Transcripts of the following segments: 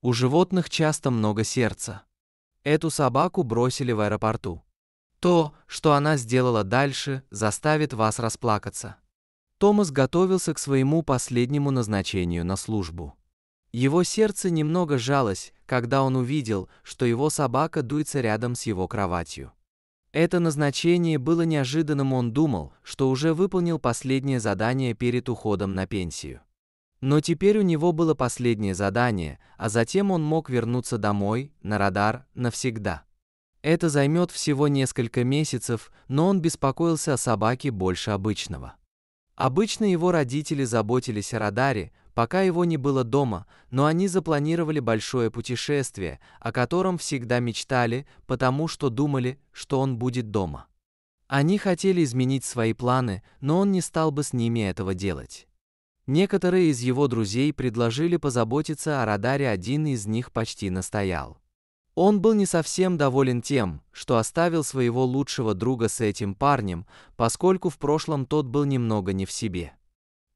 У животных часто много сердца. Эту собаку бросили в аэропорту. То, что она сделала дальше, заставит вас расплакаться. Томас готовился к своему последнему назначению на службу. Его сердце немного жалось, когда он увидел, что его собака дуется рядом с его кроватью. Это назначение было неожиданным, он думал, что уже выполнил последнее задание перед уходом на пенсию. Но теперь у него было последнее задание, а затем он мог вернуться домой, на радар, навсегда. Это займет всего несколько месяцев, но он беспокоился о собаке больше обычного. Обычно его родители заботились о радаре, пока его не было дома, но они запланировали большое путешествие, о котором всегда мечтали, потому что думали, что он будет дома. Они хотели изменить свои планы, но он не стал бы с ними этого делать. Некоторые из его друзей предложили позаботиться о радаре, один из них почти настоял. Он был не совсем доволен тем, что оставил своего лучшего друга с этим парнем, поскольку в прошлом тот был немного не в себе.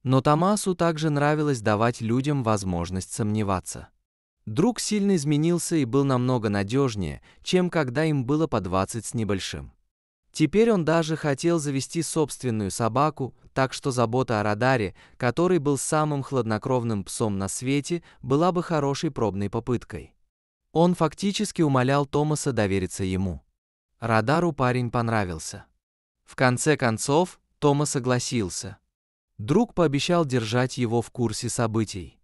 Но Томасу также нравилось давать людям возможность сомневаться. Друг сильно изменился и был намного надежнее, чем когда им было по 20 с небольшим. Теперь он даже хотел завести собственную собаку, так что забота о радаре, который был самым хладнокровным псом на свете, была бы хорошей пробной попыткой. Он фактически умолял Томаса довериться ему. Радару парень понравился. В конце концов, Томас согласился. Друг пообещал держать его в курсе событий.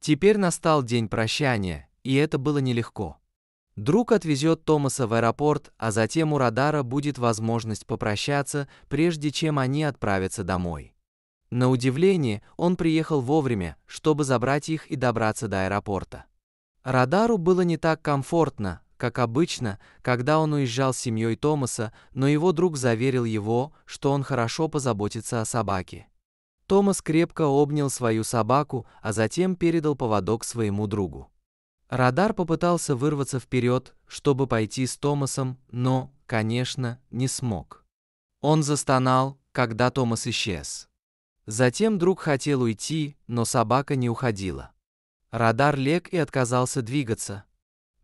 Теперь настал день прощания, и это было нелегко. Друг отвезет Томаса в аэропорт, а затем у радара будет возможность попрощаться, прежде чем они отправятся домой. На удивление, он приехал вовремя, чтобы забрать их и добраться до аэропорта. Радару было не так комфортно, как обычно, когда он уезжал с семьей Томаса, но его друг заверил его, что он хорошо позаботится о собаке. Томас крепко обнял свою собаку, а затем передал поводок своему другу. Радар попытался вырваться вперед, чтобы пойти с Томасом, но, конечно, не смог. Он застонал, когда Томас исчез. Затем друг хотел уйти, но собака не уходила. Радар лег и отказался двигаться.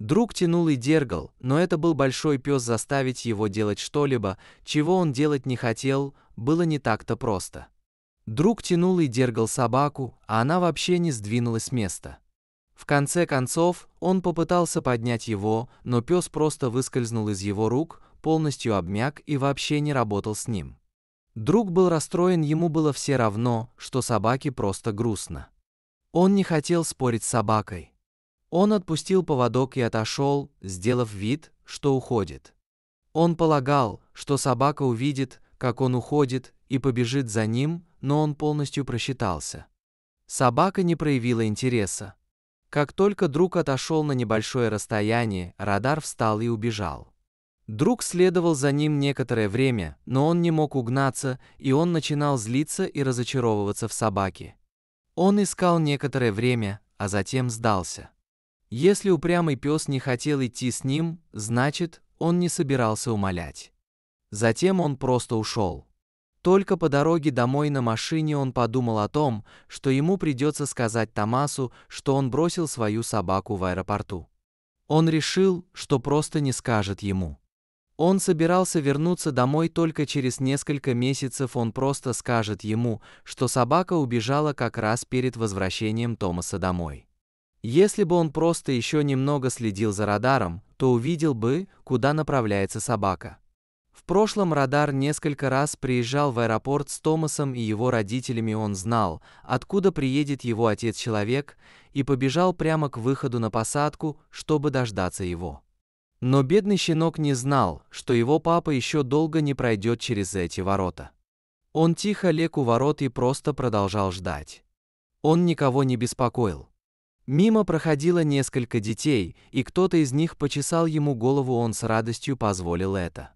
Друг тянул и дергал, но это был большой пес заставить его делать что-либо, чего он делать не хотел, было не так-то просто. Друг тянул и дергал собаку, а она вообще не сдвинулась с места. В конце концов, он попытался поднять его, но пес просто выскользнул из его рук, полностью обмяк и вообще не работал с ним. Друг был расстроен, ему было все равно, что собаке просто грустно. Он не хотел спорить с собакой. Он отпустил поводок и отошел, сделав вид, что уходит. Он полагал, что собака увидит, как он уходит, и побежит за ним, но он полностью просчитался. Собака не проявила интереса. Как только друг отошел на небольшое расстояние, радар встал и убежал. Друг следовал за ним некоторое время, но он не мог угнаться, и он начинал злиться и разочаровываться в собаке. Он искал некоторое время, а затем сдался. Если упрямый пес не хотел идти с ним, значит, он не собирался умолять. Затем он просто ушел. Только по дороге домой на машине он подумал о том, что ему придется сказать Томасу, что он бросил свою собаку в аэропорту. Он решил, что просто не скажет ему. Он собирался вернуться домой только через несколько месяцев, он просто скажет ему, что собака убежала как раз перед возвращением Томаса домой. Если бы он просто еще немного следил за радаром, то увидел бы, куда направляется собака прошлом радар несколько раз приезжал в аэропорт с Томасом и его родителями, он знал, откуда приедет его отец-человек, и побежал прямо к выходу на посадку, чтобы дождаться его. Но бедный щенок не знал, что его папа еще долго не пройдет через эти ворота. Он тихо лег у ворот и просто продолжал ждать. Он никого не беспокоил. Мимо проходило несколько детей, и кто-то из них почесал ему голову, он с радостью позволил это.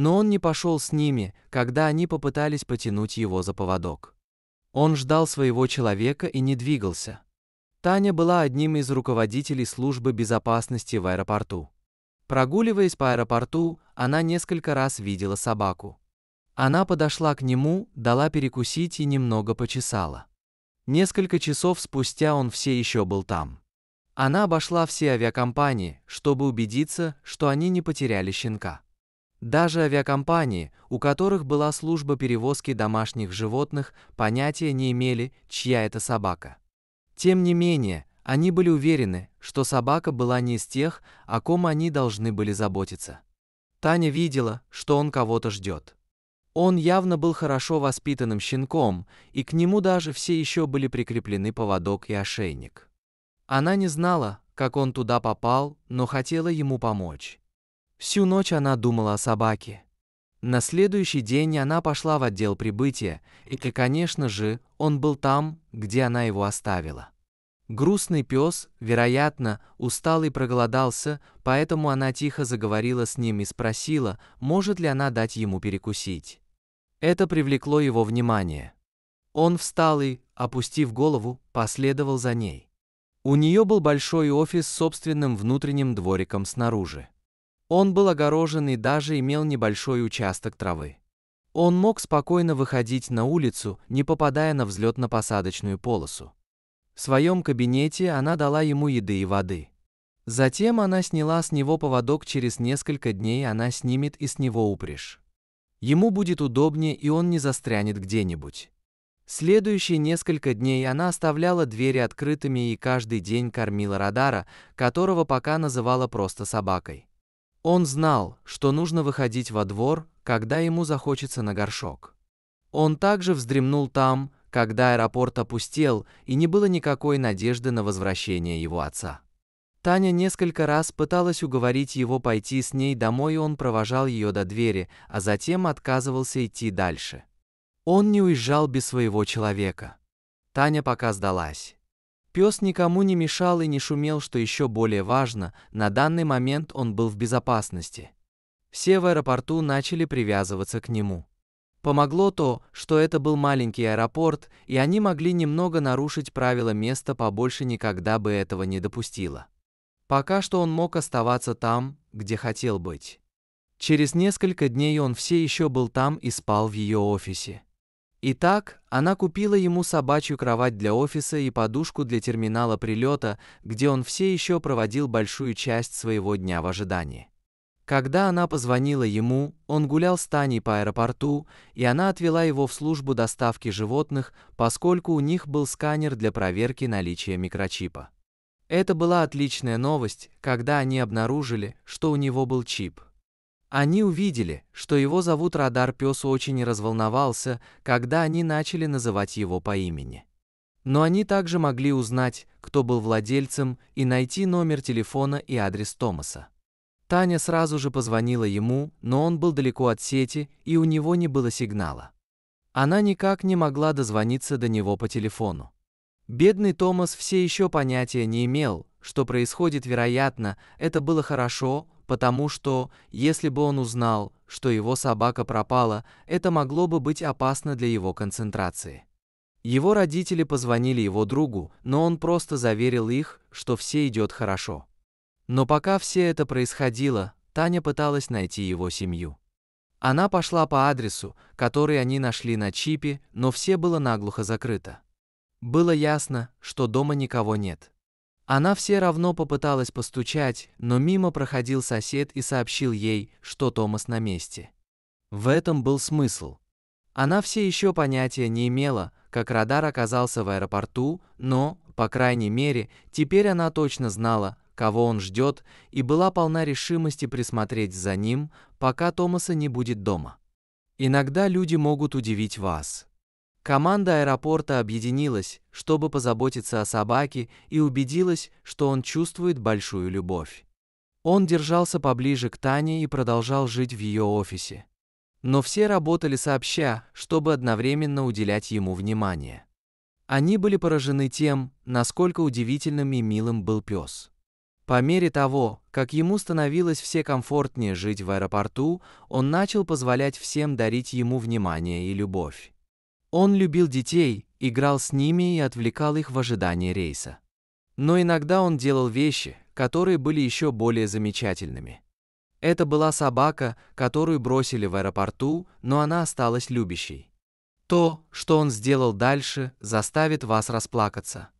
Но он не пошел с ними, когда они попытались потянуть его за поводок. Он ждал своего человека и не двигался. Таня была одним из руководителей службы безопасности в аэропорту. Прогуливаясь по аэропорту, она несколько раз видела собаку. Она подошла к нему, дала перекусить и немного почесала. Несколько часов спустя он все еще был там. Она обошла все авиакомпании, чтобы убедиться, что они не потеряли щенка. Даже авиакомпании, у которых была служба перевозки домашних животных, понятия не имели, чья это собака. Тем не менее, они были уверены, что собака была не из тех, о ком они должны были заботиться. Таня видела, что он кого-то ждет. Он явно был хорошо воспитанным щенком, и к нему даже все еще были прикреплены поводок и ошейник. Она не знала, как он туда попал, но хотела ему помочь. Всю ночь она думала о собаке. На следующий день она пошла в отдел прибытия, и, конечно же, он был там, где она его оставила. Грустный пес, вероятно, устал и проголодался, поэтому она тихо заговорила с ним и спросила, может ли она дать ему перекусить. Это привлекло его внимание. Он встал и, опустив голову, последовал за ней. У нее был большой офис с собственным внутренним двориком снаружи. Он был огорожен и даже имел небольшой участок травы. Он мог спокойно выходить на улицу, не попадая на взлетно-посадочную полосу. В своем кабинете она дала ему еды и воды. Затем она сняла с него поводок, через несколько дней она снимет и с него упряжь. Ему будет удобнее, и он не застрянет где-нибудь. Следующие несколько дней она оставляла двери открытыми и каждый день кормила Радара, которого пока называла просто собакой. Он знал, что нужно выходить во двор, когда ему захочется на горшок. Он также вздремнул там, когда аэропорт опустел, и не было никакой надежды на возвращение его отца. Таня несколько раз пыталась уговорить его пойти с ней домой, и он провожал ее до двери, а затем отказывался идти дальше. Он не уезжал без своего человека. Таня пока сдалась. Пес никому не мешал и не шумел, что еще более важно, на данный момент он был в безопасности. Все в аэропорту начали привязываться к нему. Помогло то, что это был маленький аэропорт, и они могли немного нарушить правила места побольше никогда бы этого не допустило. Пока что он мог оставаться там, где хотел быть. Через несколько дней он все еще был там и спал в ее офисе. Итак, она купила ему собачью кровать для офиса и подушку для терминала прилета, где он все еще проводил большую часть своего дня в ожидании. Когда она позвонила ему, он гулял с Таней по аэропорту, и она отвела его в службу доставки животных, поскольку у них был сканер для проверки наличия микрочипа. Это была отличная новость, когда они обнаружили, что у него был чип. Они увидели, что его зовут Радар Пес очень разволновался, когда они начали называть его по имени. Но они также могли узнать, кто был владельцем, и найти номер телефона и адрес Томаса. Таня сразу же позвонила ему, но он был далеко от сети, и у него не было сигнала. Она никак не могла дозвониться до него по телефону. Бедный Томас все еще понятия не имел, что происходит, вероятно, это было хорошо, потому что, если бы он узнал, что его собака пропала, это могло бы быть опасно для его концентрации. Его родители позвонили его другу, но он просто заверил их, что все идет хорошо. Но пока все это происходило, Таня пыталась найти его семью. Она пошла по адресу, который они нашли на чипе, но все было наглухо закрыто. Было ясно, что дома никого нет. Она все равно попыталась постучать, но мимо проходил сосед и сообщил ей, что Томас на месте. В этом был смысл. Она все еще понятия не имела, как радар оказался в аэропорту, но, по крайней мере, теперь она точно знала, кого он ждет, и была полна решимости присмотреть за ним, пока Томаса не будет дома. Иногда люди могут удивить вас. Команда аэропорта объединилась, чтобы позаботиться о собаке и убедилась, что он чувствует большую любовь. Он держался поближе к Тане и продолжал жить в ее офисе. Но все работали сообща, чтобы одновременно уделять ему внимание. Они были поражены тем, насколько удивительным и милым был пес. По мере того, как ему становилось все комфортнее жить в аэропорту, он начал позволять всем дарить ему внимание и любовь. Он любил детей, играл с ними и отвлекал их в ожидании рейса. Но иногда он делал вещи, которые были еще более замечательными. Это была собака, которую бросили в аэропорту, но она осталась любящей. То, что он сделал дальше, заставит вас расплакаться.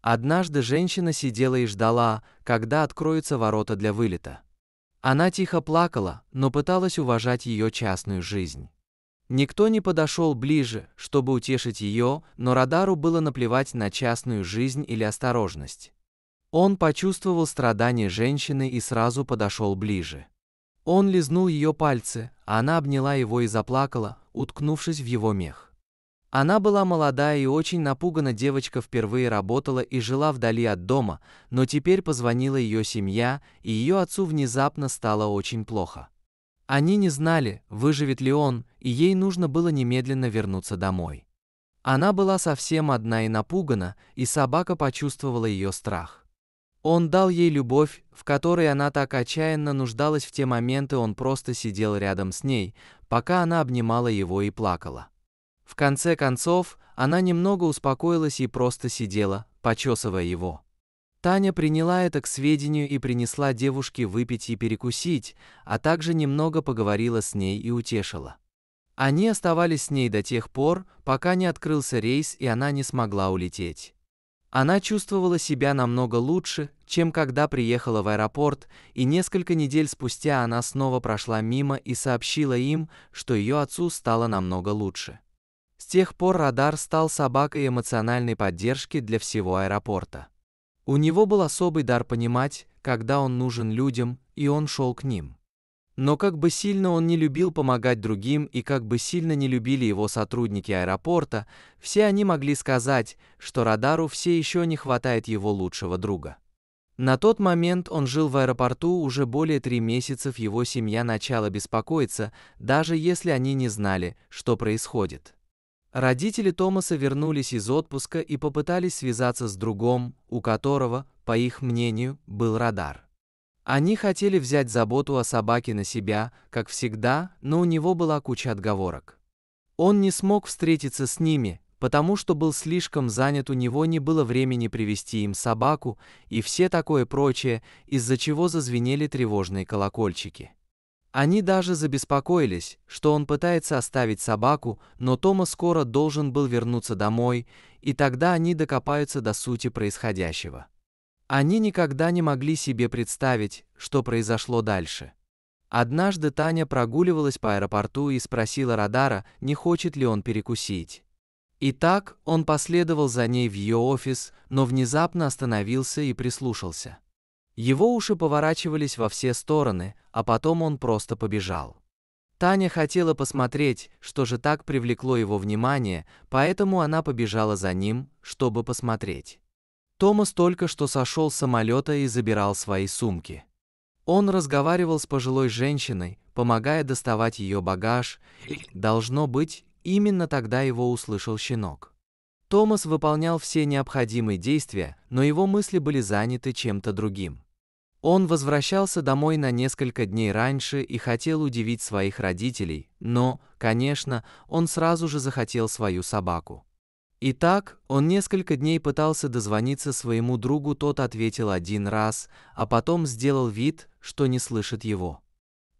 Однажды женщина сидела и ждала, когда откроются ворота для вылета. Она тихо плакала, но пыталась уважать ее частную жизнь. Никто не подошел ближе, чтобы утешить ее, но Радару было наплевать на частную жизнь или осторожность. Он почувствовал страдание женщины и сразу подошел ближе. Он лизнул ее пальцы, а она обняла его и заплакала, уткнувшись в его мех. Она была молодая и очень напугана, девочка впервые работала и жила вдали от дома, но теперь позвонила ее семья, и ее отцу внезапно стало очень плохо. Они не знали, выживет ли он, и ей нужно было немедленно вернуться домой. Она была совсем одна и напугана, и собака почувствовала ее страх. Он дал ей любовь, в которой она так отчаянно нуждалась в те моменты, он просто сидел рядом с ней, пока она обнимала его и плакала. В конце концов, она немного успокоилась и просто сидела, почесывая его. Таня приняла это к сведению и принесла девушке выпить и перекусить, а также немного поговорила с ней и утешила. Они оставались с ней до тех пор, пока не открылся рейс и она не смогла улететь. Она чувствовала себя намного лучше, чем когда приехала в аэропорт, и несколько недель спустя она снова прошла мимо и сообщила им, что ее отцу стало намного лучше. С тех пор радар стал собакой эмоциональной поддержки для всего аэропорта. У него был особый дар понимать, когда он нужен людям, и он шел к ним. Но как бы сильно он не любил помогать другим и как бы сильно не любили его сотрудники аэропорта, все они могли сказать, что радару все еще не хватает его лучшего друга. На тот момент он жил в аэропорту уже более три месяцев, его семья начала беспокоиться, даже если они не знали, что происходит. Родители Томаса вернулись из отпуска и попытались связаться с другом, у которого, по их мнению, был радар. Они хотели взять заботу о собаке на себя, как всегда, но у него была куча отговорок. Он не смог встретиться с ними, потому что был слишком занят, у него не было времени привести им собаку и все такое прочее, из-за чего зазвенели тревожные колокольчики. Они даже забеспокоились, что он пытается оставить собаку, но Тома скоро должен был вернуться домой, и тогда они докопаются до сути происходящего. Они никогда не могли себе представить, что произошло дальше. Однажды Таня прогуливалась по аэропорту и спросила Радара, не хочет ли он перекусить. Итак, он последовал за ней в ее офис, но внезапно остановился и прислушался. Его уши поворачивались во все стороны, а потом он просто побежал. Таня хотела посмотреть, что же так привлекло его внимание, поэтому она побежала за ним, чтобы посмотреть. Томас только что сошел с самолета и забирал свои сумки. Он разговаривал с пожилой женщиной, помогая доставать ее багаж. Должно быть, именно тогда его услышал щенок. Томас выполнял все необходимые действия, но его мысли были заняты чем-то другим. Он возвращался домой на несколько дней раньше и хотел удивить своих родителей, но, конечно, он сразу же захотел свою собаку. Итак, он несколько дней пытался дозвониться своему другу, тот ответил один раз, а потом сделал вид, что не слышит его.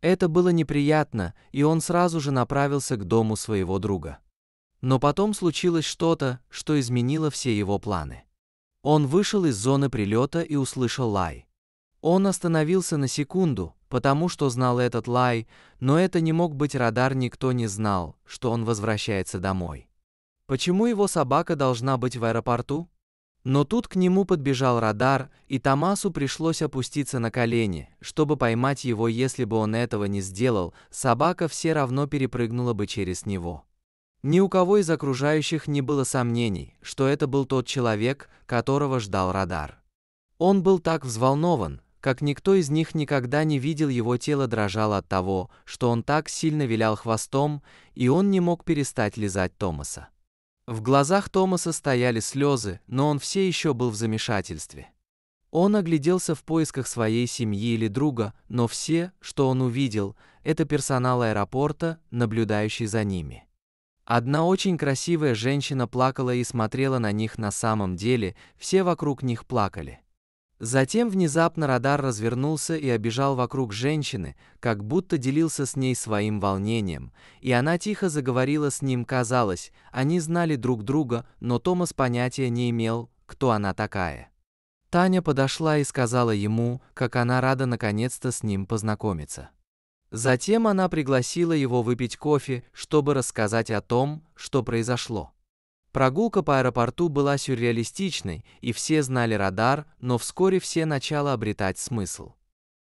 Это было неприятно, и он сразу же направился к дому своего друга. Но потом случилось что-то, что изменило все его планы. Он вышел из зоны прилета и услышал лай. Он остановился на секунду, потому что знал этот лай, но это не мог быть радар, никто не знал, что он возвращается домой. Почему его собака должна быть в аэропорту? Но тут к нему подбежал радар, и Томасу пришлось опуститься на колени, чтобы поймать его, если бы он этого не сделал, собака все равно перепрыгнула бы через него. Ни у кого из окружающих не было сомнений, что это был тот человек, которого ждал радар. Он был так взволнован, как никто из них никогда не видел, его тело дрожало от того, что он так сильно вилял хвостом, и он не мог перестать лизать Томаса. В глазах Томаса стояли слезы, но он все еще был в замешательстве. Он огляделся в поисках своей семьи или друга, но все, что он увидел, это персонал аэропорта, наблюдающий за ними. Одна очень красивая женщина плакала и смотрела на них на самом деле, все вокруг них плакали. Затем внезапно радар развернулся и обежал вокруг женщины, как будто делился с ней своим волнением, и она тихо заговорила с ним, казалось, они знали друг друга, но Томас понятия не имел, кто она такая. Таня подошла и сказала ему, как она рада наконец-то с ним познакомиться. Затем она пригласила его выпить кофе, чтобы рассказать о том, что произошло. Прогулка по аэропорту была сюрреалистичной, и все знали радар, но вскоре все начало обретать смысл.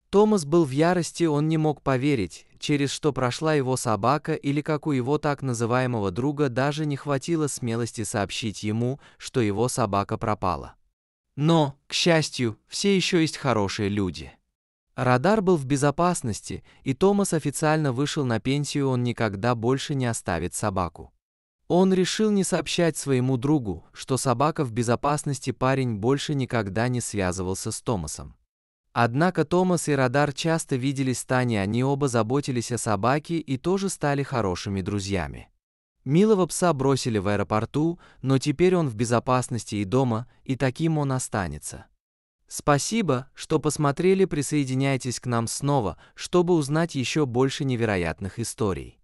Томас был в ярости, он не мог поверить, через что прошла его собака или как у его так называемого друга даже не хватило смелости сообщить ему, что его собака пропала. Но, к счастью, все еще есть хорошие люди. Радар был в безопасности, и Томас официально вышел на пенсию, он никогда больше не оставит собаку. Он решил не сообщать своему другу, что собака в безопасности парень больше никогда не связывался с Томасом. Однако Томас и Радар часто виделись с Таней, они оба заботились о собаке и тоже стали хорошими друзьями. Милого пса бросили в аэропорту, но теперь он в безопасности и дома, и таким он останется. Спасибо, что посмотрели, присоединяйтесь к нам снова, чтобы узнать еще больше невероятных историй.